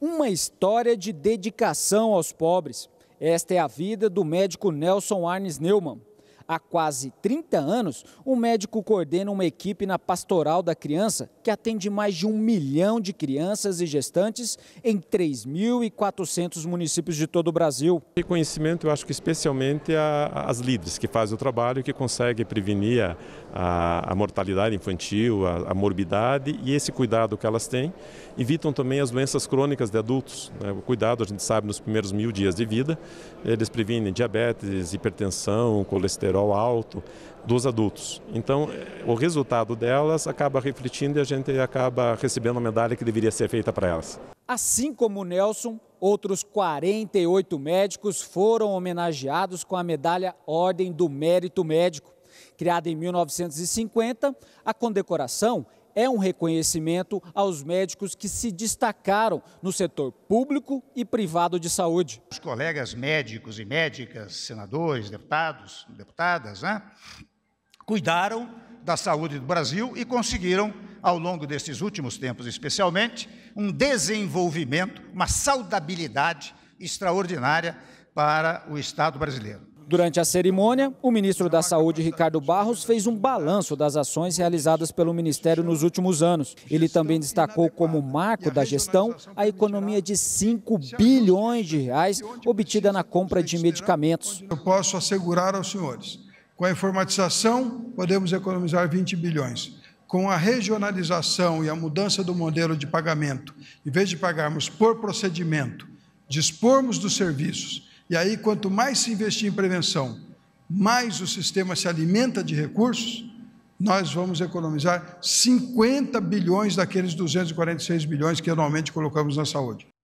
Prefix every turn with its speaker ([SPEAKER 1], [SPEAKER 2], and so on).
[SPEAKER 1] uma história de dedicação aos pobres. Esta é a vida do médico Nelson Arnes Neumann. Há quase 30 anos, o um médico coordena uma equipe na Pastoral da Criança que atende mais de um milhão de crianças e
[SPEAKER 2] gestantes em 3.400 municípios de todo o Brasil. Reconhecimento, eu acho que especialmente as líderes que fazem o trabalho, que conseguem prevenir a, a, a mortalidade infantil, a, a, morbidade e esse cuidado que elas têm. Evitam também as doenças crônicas de adultos. Né? O cuidado, a gente sabe, nos primeiros mil dias de vida, eles previnem diabetes, hipertensão, colesterol colesterol alto dos adultos. Então, o resultado delas acaba refletindo e a gente acaba recebendo a medalha que deveria ser feita para elas.
[SPEAKER 1] Assim como o Nelson, outros 48 médicos foram homenageados com a medalha Ordem do Mérito Médico. Criada em 1950, a condecoração é um reconhecimento aos médicos que se
[SPEAKER 3] destacaram no setor público e privado de saúde. Os colegas médicos e médicas, senadores, deputados, deputadas, né, cuidaram da saúde do Brasil e conseguiram, ao longo destes últimos tempos especialmente, um desenvolvimento, uma saudabilidade extraordinária para o Estado brasileiro.
[SPEAKER 1] Durante a cerimônia, o ministro da Saúde, Ricardo Barros, fez um balanço das ações realizadas pelo Ministério nos últimos anos. Ele também destacou como marco da
[SPEAKER 4] gestão a economia de 5 bilhões de reais obtida na compra de medicamentos. Eu posso assegurar aos senhores, com a informatização podemos economizar 20 bilhões. Com a regionalização e a mudança do modelo de pagamento, em vez de pagarmos por procedimento, dispormos dos serviços e aí, quanto mais se investir em prevenção, mais o sistema se alimenta de recursos, nós vamos economizar 50 bilhões daqueles 246 bilhões que anualmente colocamos na saúde.